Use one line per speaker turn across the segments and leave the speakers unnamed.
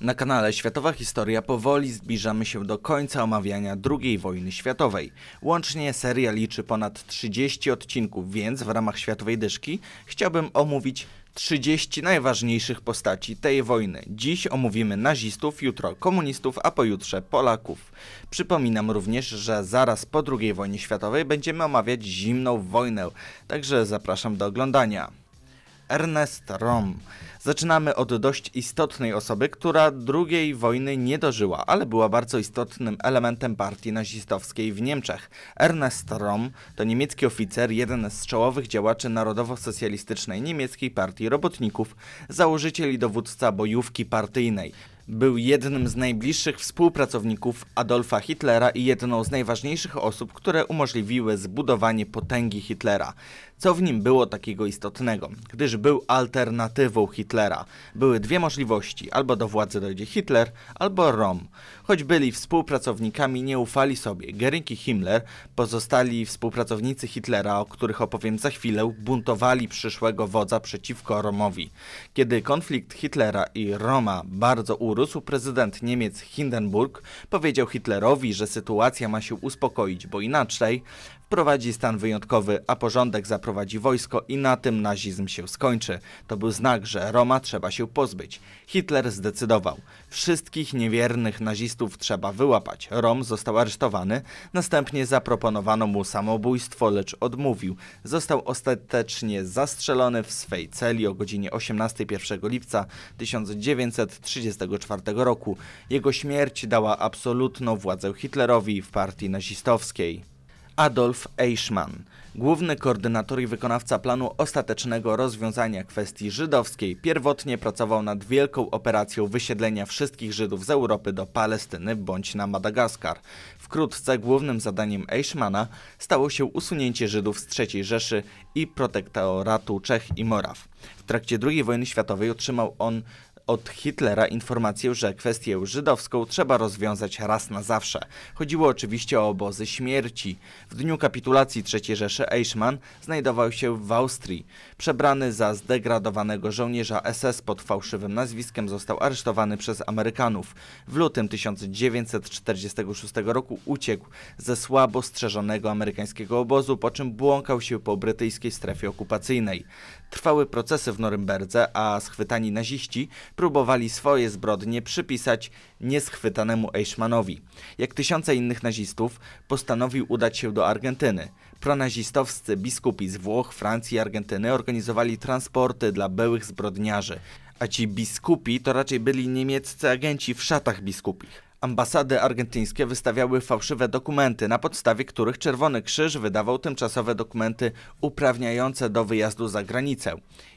Na kanale Światowa Historia powoli zbliżamy się do końca omawiania II wojny światowej. Łącznie seria liczy ponad 30 odcinków, więc w ramach Światowej Dyszki chciałbym omówić 30 najważniejszych postaci tej wojny. Dziś omówimy nazistów, jutro komunistów, a pojutrze Polaków. Przypominam również, że zaraz po II wojnie światowej będziemy omawiać zimną wojnę, także zapraszam do oglądania. Ernest Rom. Zaczynamy od dość istotnej osoby, która Drugiej wojny nie dożyła, ale była bardzo istotnym elementem partii nazistowskiej w Niemczech. Ernest Rom to niemiecki oficer, jeden z czołowych działaczy narodowo-socjalistycznej niemieckiej partii robotników, założyciel i dowódca bojówki partyjnej był jednym z najbliższych współpracowników Adolfa Hitlera i jedną z najważniejszych osób, które umożliwiły zbudowanie potęgi Hitlera. Co w nim było takiego istotnego? Gdyż był alternatywą Hitlera. Były dwie możliwości, albo do władzy dojdzie Hitler, albo Rom. Choć byli współpracownikami, nie ufali sobie. Gering i Himmler, pozostali współpracownicy Hitlera, o których opowiem za chwilę, buntowali przyszłego wodza przeciwko Romowi. Kiedy konflikt Hitlera i Roma bardzo urósł, prezydent Niemiec Hindenburg powiedział Hitlerowi, że sytuacja ma się uspokoić, bo inaczej wprowadzi stan wyjątkowy, a porządek zaprowadzi wojsko i na tym nazizm się skończy. To był znak, że Roma trzeba się pozbyć. Hitler zdecydował. Wszystkich niewiernych nazistów trzeba wyłapać. Rom został aresztowany, następnie zaproponowano mu samobójstwo, lecz odmówił. Został ostatecznie zastrzelony w swej celi o godzinie 18 1 lipca 1934 roku. Jego śmierć dała absolutną władzę Hitlerowi w partii nazistowskiej. Adolf Eichmann, główny koordynator i wykonawca planu ostatecznego rozwiązania kwestii żydowskiej, pierwotnie pracował nad wielką operacją wysiedlenia wszystkich Żydów z Europy do Palestyny bądź na Madagaskar. Wkrótce głównym zadaniem Eichmana stało się usunięcie Żydów z III Rzeszy i protektoratu Czech i Moraw. W trakcie II wojny światowej otrzymał on od Hitlera informację, że kwestię żydowską trzeba rozwiązać raz na zawsze. Chodziło oczywiście o obozy śmierci. W dniu kapitulacji III Rzeszy Eichmann znajdował się w Austrii. Przebrany za zdegradowanego żołnierza SS pod fałszywym nazwiskiem został aresztowany przez Amerykanów. W lutym 1946 roku uciekł ze słabo strzeżonego amerykańskiego obozu, po czym błąkał się po brytyjskiej strefie okupacyjnej. Trwały procesy w Norymberdze, a schwytani naziści próbowali swoje zbrodnie przypisać nieschwytanemu Eichmannowi. Jak tysiące innych nazistów postanowił udać się do Argentyny. Pronazistowscy biskupi z Włoch, Francji i Argentyny organizowali transporty dla byłych zbrodniarzy. A ci biskupi to raczej byli niemieccy agenci w szatach biskupich. Ambasady argentyńskie wystawiały fałszywe dokumenty, na podstawie których Czerwony Krzyż wydawał tymczasowe dokumenty uprawniające do wyjazdu za granicę.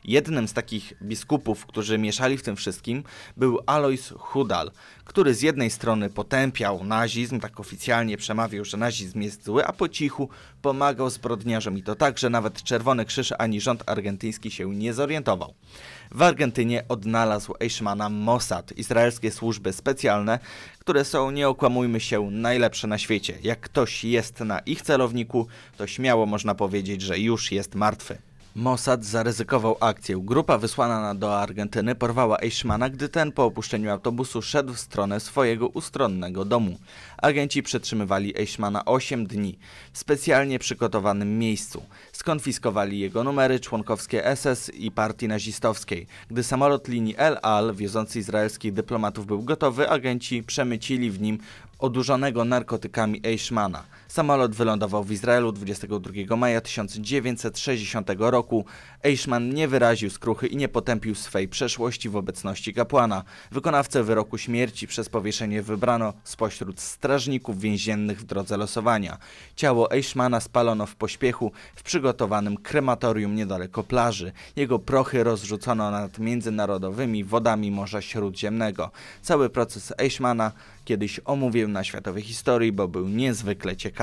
Jednym z takich biskupów, którzy mieszali w tym wszystkim, był Alois Hudal, który z jednej strony potępiał nazizm, tak oficjalnie przemawiał, że nazizm jest zły, a po cichu pomagał zbrodniarzom i to tak, że nawet Czerwony Krzyż ani rząd argentyński się nie zorientował w Argentynie odnalazł Eichmana Mossad, izraelskie służby specjalne, które są, nie okłamujmy się, najlepsze na świecie. Jak ktoś jest na ich celowniku, to śmiało można powiedzieć, że już jest martwy. Mossad zaryzykował akcję. Grupa wysłana do Argentyny porwała Eichmana, gdy ten po opuszczeniu autobusu szedł w stronę swojego ustronnego domu. Agenci przetrzymywali Eichmana 8 dni w specjalnie przygotowanym miejscu. Skonfiskowali jego numery członkowskie SS i partii nazistowskiej. Gdy samolot linii El Al wiozący izraelskich dyplomatów był gotowy, agenci przemycili w nim odurzonego narkotykami Eichmana. Samolot wylądował w Izraelu 22 maja 1960 roku. Eichmann nie wyraził skruchy i nie potępił swej przeszłości w obecności kapłana. Wykonawcę wyroku śmierci przez powieszenie wybrano spośród strażników więziennych w drodze losowania. Ciało Eichmana spalono w pośpiechu w przygotowanym krematorium niedaleko plaży. Jego prochy rozrzucono nad międzynarodowymi wodami Morza Śródziemnego. Cały proces Eichmana kiedyś omówił na światowej historii, bo był niezwykle ciekawy.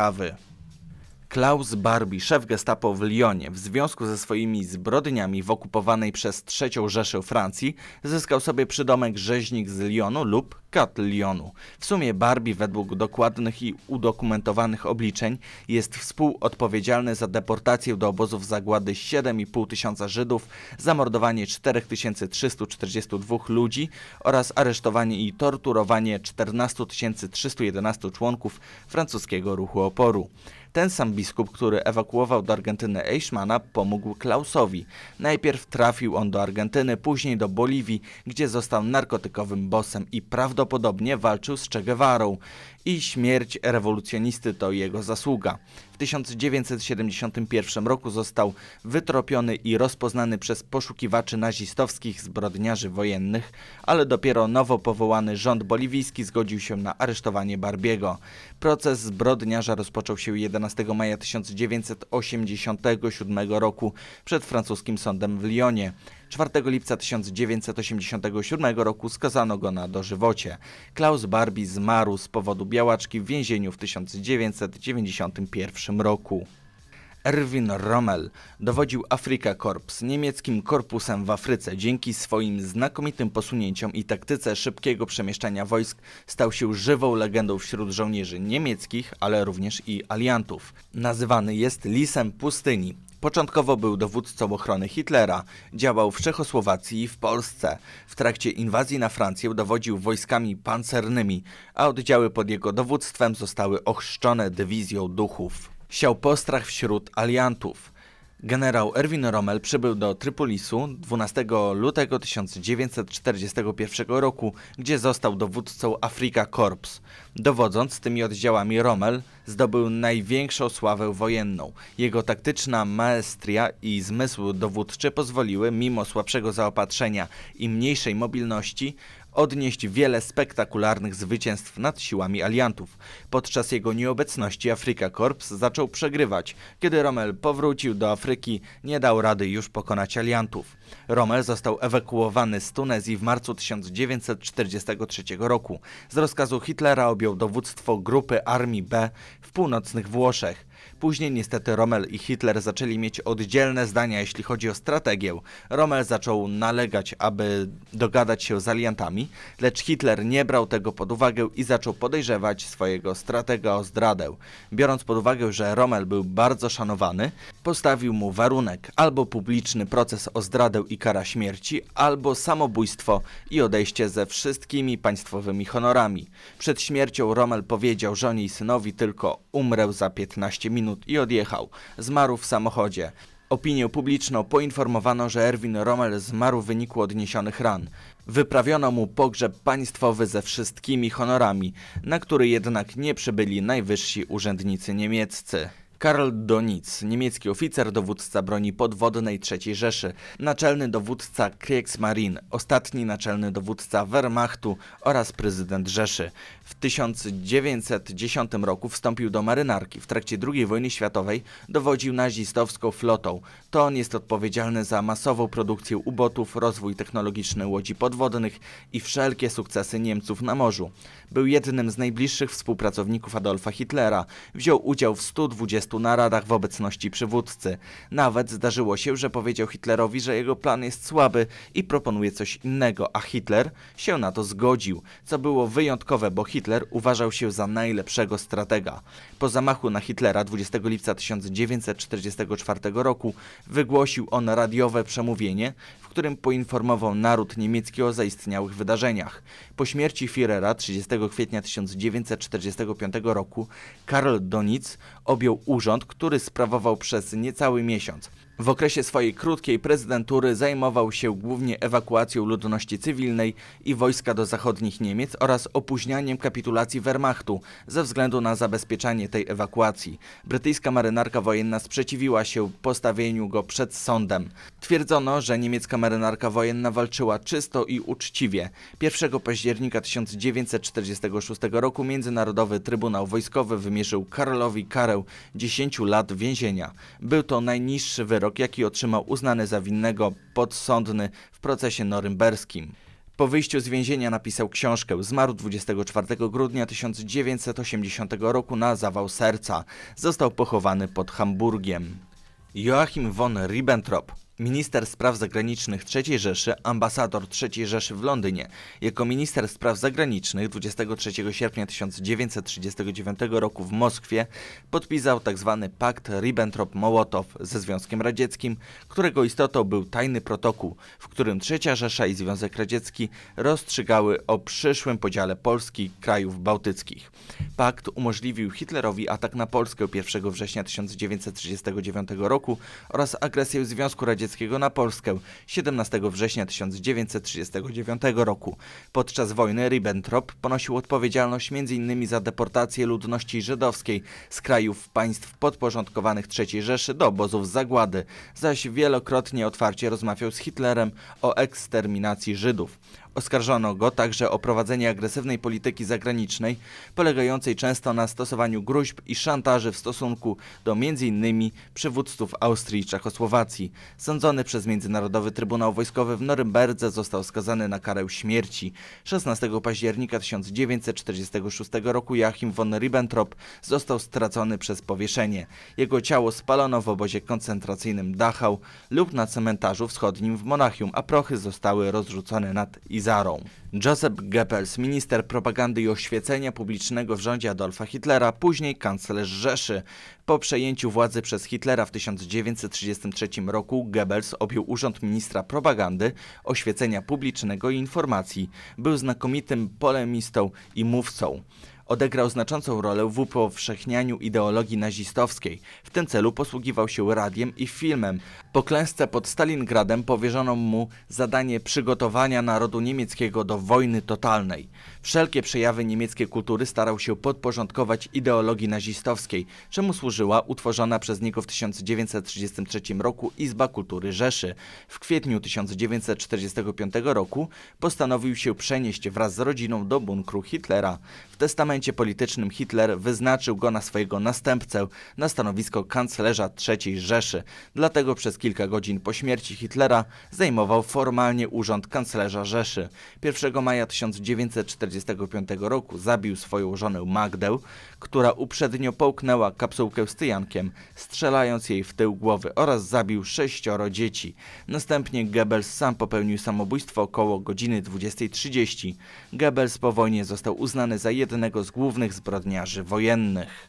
Klaus Barbie, szef gestapo w Lyonie, w związku ze swoimi zbrodniami w okupowanej przez III Rzeszę Francji, zyskał sobie przydomek rzeźnik z Lyonu lub Katlionu. W sumie Barbie według dokładnych i udokumentowanych obliczeń jest współodpowiedzialny za deportację do obozów zagłady 7,5 tysiąca Żydów, zamordowanie 4342 ludzi oraz aresztowanie i torturowanie 14 311 członków francuskiego ruchu oporu. Ten sam biskup, który ewakuował do Argentyny Eichmana, pomógł Klausowi. Najpierw trafił on do Argentyny, później do Boliwii, gdzie został narkotykowym bosem i prawdopodobnie prawdopodobnie walczył z Che Guevarą i śmierć rewolucjonisty to jego zasługa. W 1971 roku został wytropiony i rozpoznany przez poszukiwaczy nazistowskich zbrodniarzy wojennych, ale dopiero nowo powołany rząd boliwijski zgodził się na aresztowanie Barbiego. Proces zbrodniarza rozpoczął się 11 maja 1987 roku przed francuskim sądem w Lyonie. 4 lipca 1987 roku skazano go na dożywocie. Klaus Barbie zmarł z powodu Białaczki w więzieniu w 1991 roku. Erwin Rommel dowodził Afrika Korps niemieckim korpusem w Afryce. Dzięki swoim znakomitym posunięciom i taktyce szybkiego przemieszczania wojsk stał się żywą legendą wśród żołnierzy niemieckich, ale również i aliantów. Nazywany jest Lisem Pustyni. Początkowo był dowódcą ochrony Hitlera, działał w Czechosłowacji i w Polsce. W trakcie inwazji na Francję dowodził wojskami pancernymi, a oddziały pod jego dowództwem zostały ochrzczone dywizją duchów. Siał postrach wśród aliantów. Generał Erwin Rommel przybył do Trypolisu 12 lutego 1941 roku, gdzie został dowódcą Afrika Korps. Dowodząc tymi oddziałami Rommel zdobył największą sławę wojenną. Jego taktyczna maestria i zmysł dowódczy pozwoliły, mimo słabszego zaopatrzenia i mniejszej mobilności, odnieść wiele spektakularnych zwycięstw nad siłami aliantów. Podczas jego nieobecności Afrika Korps zaczął przegrywać. Kiedy Rommel powrócił do Afryki, nie dał rady już pokonać aliantów. Rommel został ewakuowany z Tunezji w marcu 1943 roku. Z rozkazu Hitlera objął dowództwo grupy Armii B w północnych Włoszech. Później niestety Rommel i Hitler zaczęli mieć oddzielne zdania, jeśli chodzi o strategię. Rommel zaczął nalegać, aby dogadać się z aliantami, lecz Hitler nie brał tego pod uwagę i zaczął podejrzewać swojego stratega o zdradę. Biorąc pod uwagę, że Rommel był bardzo szanowany, postawił mu warunek albo publiczny proces o zdradę i kara śmierci, albo samobójstwo i odejście ze wszystkimi państwowymi honorami. Przed śmiercią Rommel powiedział żonie i synowi tylko umrę za 15 minut minut i odjechał. Zmarł w samochodzie. Opinię publiczną poinformowano, że Erwin Rommel zmarł w wyniku odniesionych ran. Wyprawiono mu pogrzeb państwowy ze wszystkimi honorami, na który jednak nie przybyli najwyżsi urzędnicy niemieccy. Karl Donitz, niemiecki oficer dowódca broni podwodnej III Rzeszy, naczelny dowódca Kriegsmarine, ostatni naczelny dowódca Wehrmachtu oraz prezydent Rzeszy. W 1910 roku wstąpił do marynarki. W trakcie II wojny światowej dowodził nazistowską flotą. To on jest odpowiedzialny za masową produkcję ubotów, rozwój technologiczny łodzi podwodnych i wszelkie sukcesy Niemców na morzu. Był jednym z najbliższych współpracowników Adolfa Hitlera. Wziął udział w 120 naradach w obecności przywódcy. Nawet zdarzyło się, że powiedział Hitlerowi, że jego plan jest słaby i proponuje coś innego, a Hitler się na to zgodził, co było wyjątkowe, bo Hitler Hitler uważał się za najlepszego stratega. Po zamachu na Hitlera 20 lipca 1944 roku wygłosił on radiowe przemówienie, w którym poinformował naród niemiecki o zaistniałych wydarzeniach. Po śmierci Führera 30 kwietnia 1945 roku Karl Donitz objął urząd, który sprawował przez niecały miesiąc. W okresie swojej krótkiej prezydentury zajmował się głównie ewakuacją ludności cywilnej i wojska do zachodnich Niemiec oraz opóźnianiem kapitulacji Wehrmachtu ze względu na zabezpieczanie tej ewakuacji. Brytyjska marynarka wojenna sprzeciwiła się postawieniu go przed sądem. Twierdzono, że niemiecka marynarka wojenna walczyła czysto i uczciwie. 1 października 1946 roku Międzynarodowy Trybunał Wojskowy wymierzył Karolowi karę 10 lat więzienia. Był to najniższy wyrok wyrok, jaki otrzymał uznany za winnego podsądny w procesie norymberskim. Po wyjściu z więzienia napisał książkę. Zmarł 24 grudnia 1980 roku na zawał serca. Został pochowany pod Hamburgiem. Joachim von Ribbentrop Minister Spraw Zagranicznych III Rzeszy, ambasador III Rzeszy w Londynie. Jako minister spraw zagranicznych 23 sierpnia 1939 roku w Moskwie podpisał tzw. Tak pakt Ribbentrop-Mołotow ze Związkiem Radzieckim, którego istotą był tajny protokół, w którym III Rzesza i Związek Radziecki rozstrzygały o przyszłym podziale Polski krajów bałtyckich. Pakt umożliwił Hitlerowi atak na Polskę 1 września 1939 roku oraz agresję Związku Radzieckiego na Polskę 17 września 1939 roku. Podczas wojny Ribbentrop ponosił odpowiedzialność m.in. za deportację ludności żydowskiej z krajów państw podporządkowanych III Rzeszy do obozów zagłady, zaś wielokrotnie otwarcie rozmawiał z Hitlerem o eksterminacji Żydów. Oskarżono go także o prowadzenie agresywnej polityki zagranicznej, polegającej często na stosowaniu gruźb i szantaży w stosunku do m.in. przywódców Austrii i Czechosłowacji. Sądzony przez Międzynarodowy Trybunał Wojskowy w Norymberdze został skazany na karę śmierci. 16 października 1946 roku Joachim von Ribbentrop został stracony przez powieszenie. Jego ciało spalono w obozie koncentracyjnym Dachau lub na cmentarzu wschodnim w Monachium, a prochy zostały rozrzucone nad Izraelem. Sarą. Joseph Goebbels, minister propagandy i oświecenia publicznego w rządzie Adolfa Hitlera, później kanclerz Rzeszy. Po przejęciu władzy przez Hitlera w 1933 roku Goebbels objął urząd ministra propagandy, oświecenia publicznego i informacji. Był znakomitym polemistą i mówcą odegrał znaczącą rolę w upowszechnianiu ideologii nazistowskiej. W tym celu posługiwał się radiem i filmem. Po klęsce pod Stalingradem powierzono mu zadanie przygotowania narodu niemieckiego do wojny totalnej. Wszelkie przejawy niemieckiej kultury starał się podporządkować ideologii nazistowskiej, czemu służyła utworzona przez niego w 1933 roku Izba Kultury Rzeszy. W kwietniu 1945 roku postanowił się przenieść wraz z rodziną do bunkru Hitlera. W testamencie politycznym Hitler wyznaczył go na swojego następcę, na stanowisko kanclerza III Rzeszy. Dlatego przez kilka godzin po śmierci Hitlera zajmował formalnie urząd kanclerza Rzeszy. 1 maja 1945 1945 roku zabił swoją żonę Magdę, która uprzednio połknęła kapsułkę z tyjankiem, strzelając jej w tył głowy oraz zabił sześcioro dzieci. Następnie Goebbels sam popełnił samobójstwo około godziny 20.30. Goebbels po wojnie został uznany za jednego z głównych zbrodniarzy wojennych.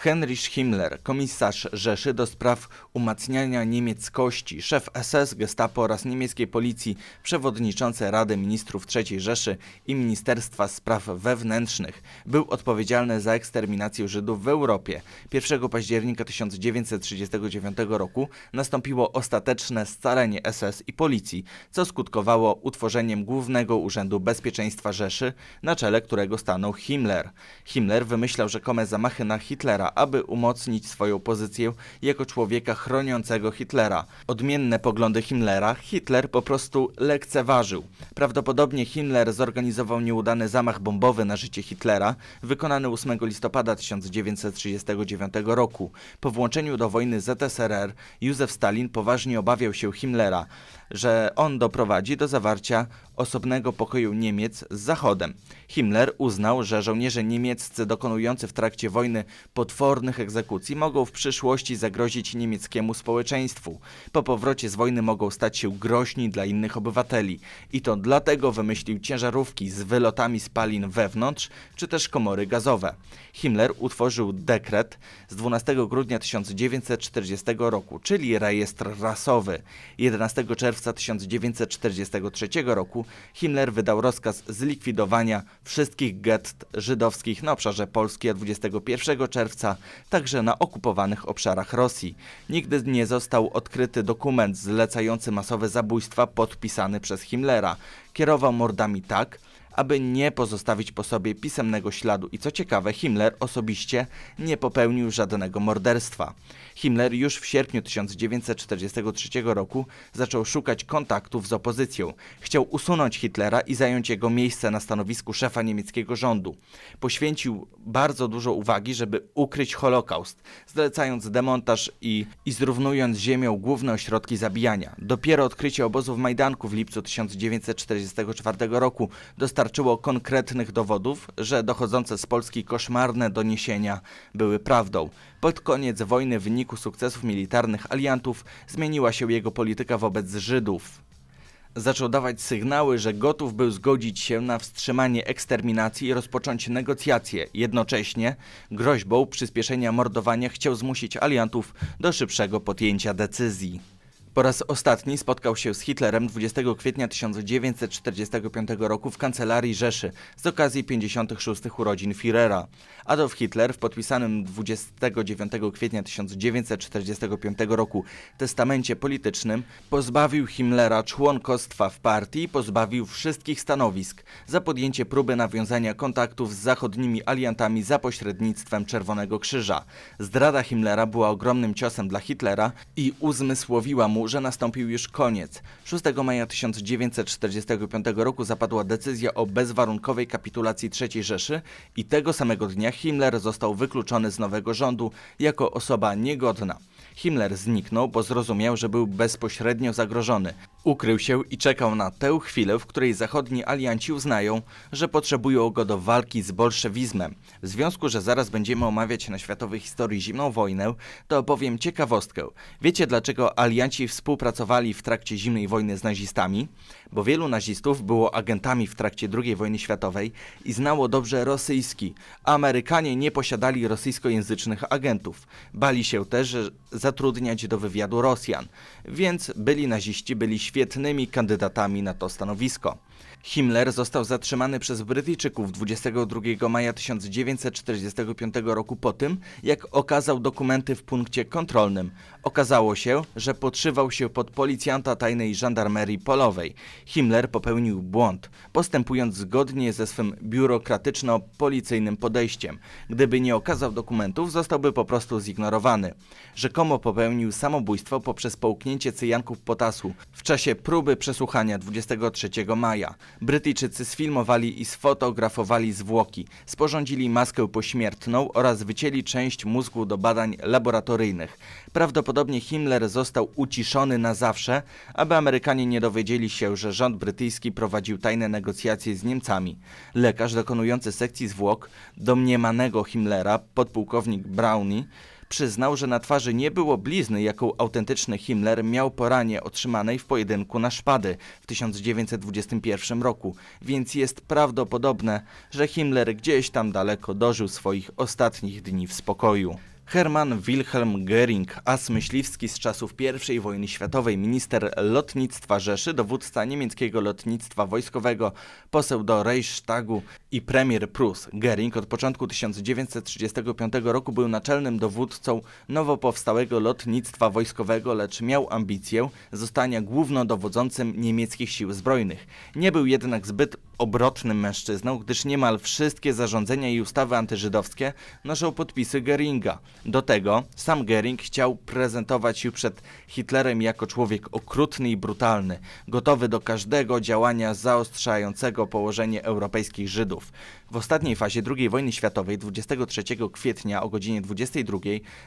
Heinrich Himmler, komisarz Rzeszy do spraw umacniania niemieckości, szef SS, Gestapo oraz niemieckiej policji, przewodniczący Rady Ministrów III Rzeszy i Ministerstwa Spraw Wewnętrznych, był odpowiedzialny za eksterminację Żydów w Europie. 1 października 1939 roku nastąpiło ostateczne scalenie SS i policji, co skutkowało utworzeniem Głównego Urzędu Bezpieczeństwa Rzeszy, na czele którego stanął Himmler. Himmler wymyślał rzekome zamachy na Hitlera, aby umocnić swoją pozycję jako człowieka chroniącego Hitlera. Odmienne poglądy Himmlera Hitler po prostu lekceważył. Prawdopodobnie Himmler zorganizował nieudany zamach bombowy na życie Hitlera, wykonany 8 listopada 1939 roku. Po włączeniu do wojny ZSRR Józef Stalin poważnie obawiał się Himmlera że on doprowadzi do zawarcia osobnego pokoju Niemiec z Zachodem. Himmler uznał, że żołnierze niemieccy dokonujący w trakcie wojny potwornych egzekucji mogą w przyszłości zagrozić niemieckiemu społeczeństwu. Po powrocie z wojny mogą stać się groźni dla innych obywateli. I to dlatego wymyślił ciężarówki z wylotami spalin wewnątrz, czy też komory gazowe. Himmler utworzył dekret z 12 grudnia 1940 roku, czyli rejestr rasowy. 11 czerwca czerwca 1943 roku Himmler wydał rozkaz zlikwidowania wszystkich gett żydowskich na obszarze Polski, a 21 czerwca także na okupowanych obszarach Rosji. Nigdy nie został odkryty dokument zlecający masowe zabójstwa podpisany przez Himmlera. Kierował mordami tak, aby nie pozostawić po sobie pisemnego śladu i co ciekawe Himmler osobiście nie popełnił żadnego morderstwa. Himmler już w sierpniu 1943 roku zaczął szukać kontaktów z opozycją. Chciał usunąć Hitlera i zająć jego miejsce na stanowisku szefa niemieckiego rządu. Poświęcił bardzo dużo uwagi, żeby ukryć Holokaust, zlecając demontaż i, i zrównując ziemią główne ośrodki zabijania. Dopiero odkrycie obozów Majdanku w lipcu 1944 roku dostał wystarczyło konkretnych dowodów, że dochodzące z Polski koszmarne doniesienia były prawdą. Pod koniec wojny w wyniku sukcesów militarnych aliantów zmieniła się jego polityka wobec Żydów zaczął dawać sygnały, że gotów był zgodzić się na wstrzymanie eksterminacji i rozpocząć negocjacje. Jednocześnie groźbą przyspieszenia mordowania chciał zmusić aliantów do szybszego podjęcia decyzji. Po raz ostatni spotkał się z Hitlerem 20 kwietnia 1945 roku w kancelarii Rzeszy z okazji 56. urodzin Führera. Adolf Hitler w podpisanym 29 kwietnia 1945 roku testamencie politycznym pozbawił Himmlera członkostwa w partii i pozbawił wszystkich stanowisk za podjęcie próby nawiązania kontaktów z zachodnimi aliantami za pośrednictwem Czerwonego Krzyża. Zdrada Himmlera była ogromnym ciosem dla Hitlera i uzmysłowiła mu że nastąpił już koniec. 6 maja 1945 roku zapadła decyzja o bezwarunkowej kapitulacji III Rzeszy i tego samego dnia Himmler został wykluczony z nowego rządu jako osoba niegodna. Himmler zniknął, bo zrozumiał, że był bezpośrednio zagrożony. Ukrył się i czekał na tę chwilę, w której zachodni alianci uznają, że potrzebują go do walki z bolszewizmem. W związku, że zaraz będziemy omawiać na światowej historii zimną wojnę, to opowiem ciekawostkę. Wiecie dlaczego alianci współpracowali w trakcie zimnej wojny z nazistami? Bo wielu nazistów było agentami w trakcie II wojny światowej i znało dobrze rosyjski. Amerykanie nie posiadali rosyjskojęzycznych agentów. Bali się też zatrudniać do wywiadu Rosjan, więc byli naziści byli świetnymi kandydatami na to stanowisko. Himmler został zatrzymany przez Brytyjczyków 22 maja 1945 roku po tym, jak okazał dokumenty w punkcie kontrolnym. Okazało się, że podszywał się pod policjanta tajnej żandarmerii polowej. Himmler popełnił błąd, postępując zgodnie ze swym biurokratyczno-policyjnym podejściem. Gdyby nie okazał dokumentów, zostałby po prostu zignorowany. Rzekomo popełnił samobójstwo poprzez połknięcie cyjanków potasu w czasie próby przesłuchania 23 maja. Brytyjczycy sfilmowali i sfotografowali zwłoki, sporządzili maskę pośmiertną oraz wycięli część mózgu do badań laboratoryjnych. Prawdopodobnie Himmler został uciszony na zawsze, aby Amerykanie nie dowiedzieli się, że rząd brytyjski prowadził tajne negocjacje z Niemcami. Lekarz dokonujący sekcji zwłok domniemanego Himmlera, podpułkownik Brownie, przyznał, że na twarzy nie było blizny, jaką autentyczny Himmler miał po ranie otrzymanej w pojedynku na szpady w 1921 roku, więc jest prawdopodobne, że Himmler gdzieś tam daleko dożył swoich ostatnich dni w spokoju. Hermann Wilhelm Göring, as myśliwski z czasów I wojny światowej, minister lotnictwa Rzeszy, dowódca niemieckiego lotnictwa wojskowego, poseł do Reichstagu i premier Prus. Göring od początku 1935 roku był naczelnym dowódcą nowo powstałego lotnictwa wojskowego, lecz miał ambicję zostania głównodowodzącym niemieckich sił zbrojnych. Nie był jednak zbyt obrotnym mężczyzną, gdyż niemal wszystkie zarządzenia i ustawy antyżydowskie noszą podpisy Geringa. Do tego sam Gering chciał prezentować się przed Hitlerem jako człowiek okrutny i brutalny, gotowy do każdego działania zaostrzającego położenie europejskich Żydów. W ostatniej fazie II wojny światowej 23 kwietnia o godzinie 22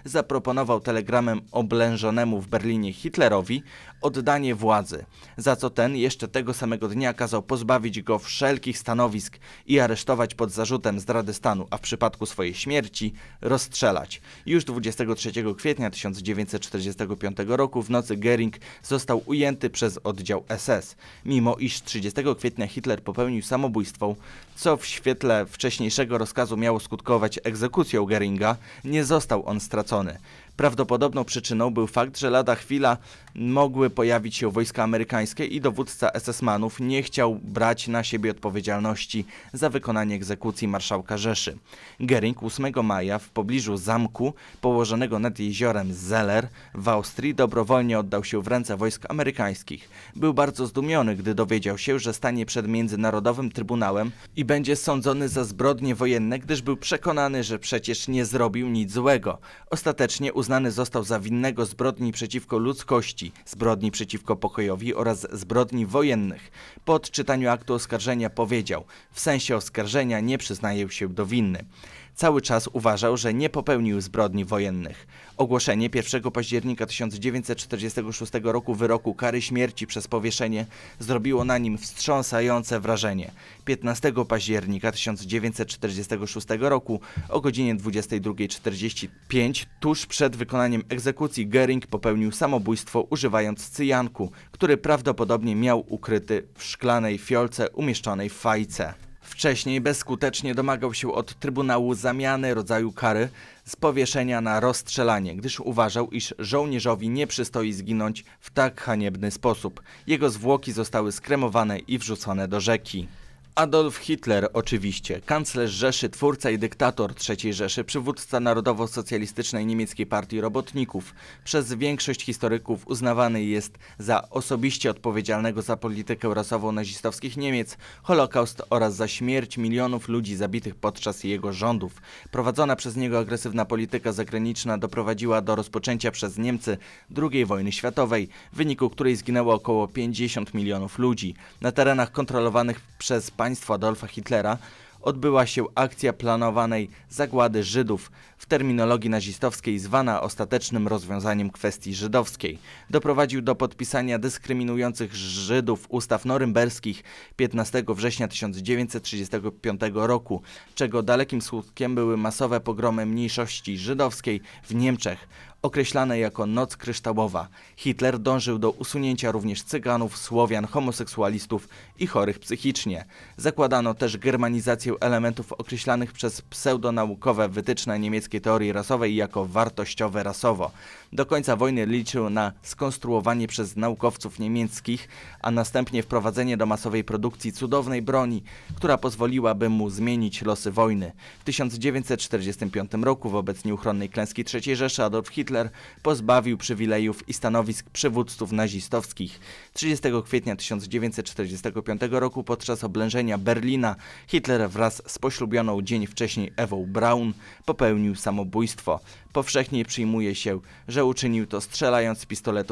zaproponował telegramem oblężonemu w Berlinie Hitlerowi oddanie władzy, za co ten jeszcze tego samego dnia kazał pozbawić go wszelkich stanowisk i aresztować pod zarzutem zdrady stanu, a w przypadku swojej śmierci rozstrzelać. Już 23 kwietnia 1945 roku w nocy Gering został ujęty przez oddział SS, mimo iż 30 kwietnia Hitler popełnił samobójstwo, co w świetle wiele wcześniejszego rozkazu miało skutkować egzekucją Geringa, nie został on stracony. Prawdopodobną przyczyną był fakt, że lada chwila mogły pojawić się wojska amerykańskie i dowódca SS-manów nie chciał brać na siebie odpowiedzialności za wykonanie egzekucji marszałka Rzeszy. Gering 8 maja w pobliżu zamku położonego nad jeziorem Zeller w Austrii dobrowolnie oddał się w ręce wojsk amerykańskich. Był bardzo zdumiony, gdy dowiedział się, że stanie przed Międzynarodowym Trybunałem i będzie sądzony za zbrodnie wojenne, gdyż był przekonany, że przecież nie zrobił nic złego. Ostatecznie uznany został za winnego zbrodni przeciwko ludzkości, zbrodni przeciwko pokojowi oraz zbrodni wojennych. Po odczytaniu aktu oskarżenia powiedział, w sensie oskarżenia nie przyznaję się do winny cały czas uważał, że nie popełnił zbrodni wojennych. Ogłoszenie 1 października 1946 roku wyroku kary śmierci przez powieszenie zrobiło na nim wstrząsające wrażenie. 15 października 1946 roku o godzinie 22.45 tuż przed wykonaniem egzekucji Gering popełnił samobójstwo używając cyjanku, który prawdopodobnie miał ukryty w szklanej fiolce umieszczonej w fajce. Wcześniej bezskutecznie domagał się od Trybunału zamiany rodzaju kary z powieszenia na rozstrzelanie, gdyż uważał, iż żołnierzowi nie przystoi zginąć w tak haniebny sposób. Jego zwłoki zostały skremowane i wrzucone do rzeki. Adolf Hitler oczywiście, kanclerz Rzeszy, twórca i dyktator III Rzeszy, przywódca Narodowo-Socjalistycznej Niemieckiej Partii Robotników, przez większość historyków uznawany jest za osobiście odpowiedzialnego za politykę rasową nazistowskich Niemiec, Holokaust oraz za śmierć milionów ludzi zabitych podczas jego rządów. Prowadzona przez niego agresywna polityka zagraniczna doprowadziła do rozpoczęcia przez Niemcy II wojny światowej, w wyniku której zginęło około 50 milionów ludzi. Na terenach kontrolowanych przez państwa Adolfa Hitlera odbyła się akcja planowanej zagłady Żydów, w terminologii nazistowskiej zwana ostatecznym rozwiązaniem kwestii żydowskiej. Doprowadził do podpisania dyskryminujących Żydów ustaw norymberskich 15 września 1935 roku, czego dalekim skutkiem były masowe pogromy mniejszości żydowskiej w Niemczech określane jako noc kryształowa. Hitler dążył do usunięcia również Cyganów, Słowian, homoseksualistów i chorych psychicznie. Zakładano też germanizację elementów określanych przez pseudonaukowe wytyczne niemieckiej teorii rasowej jako wartościowe rasowo. Do końca wojny liczył na skonstruowanie przez naukowców niemieckich, a następnie wprowadzenie do masowej produkcji cudownej broni, która pozwoliłaby mu zmienić losy wojny. W 1945 roku wobec nieuchronnej klęski III Rzeszy Adolf Hitler Hitler pozbawił przywilejów i stanowisk przywódców nazistowskich. 30 kwietnia 1945 roku podczas oblężenia Berlina Hitler wraz z poślubioną dzień wcześniej Ewą Braun popełnił samobójstwo. Powszechnie przyjmuje się, że uczynił to strzelając z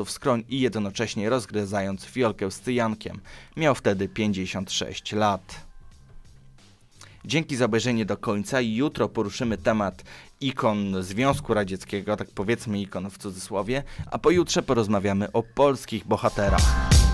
w skroń i jednocześnie rozgryzając fiolkę z cyjankiem. Miał wtedy 56 lat. Dzięki za obejrzenie do końca. Jutro poruszymy temat ikon Związku Radzieckiego, tak powiedzmy ikon w cudzysłowie, a pojutrze porozmawiamy o polskich bohaterach.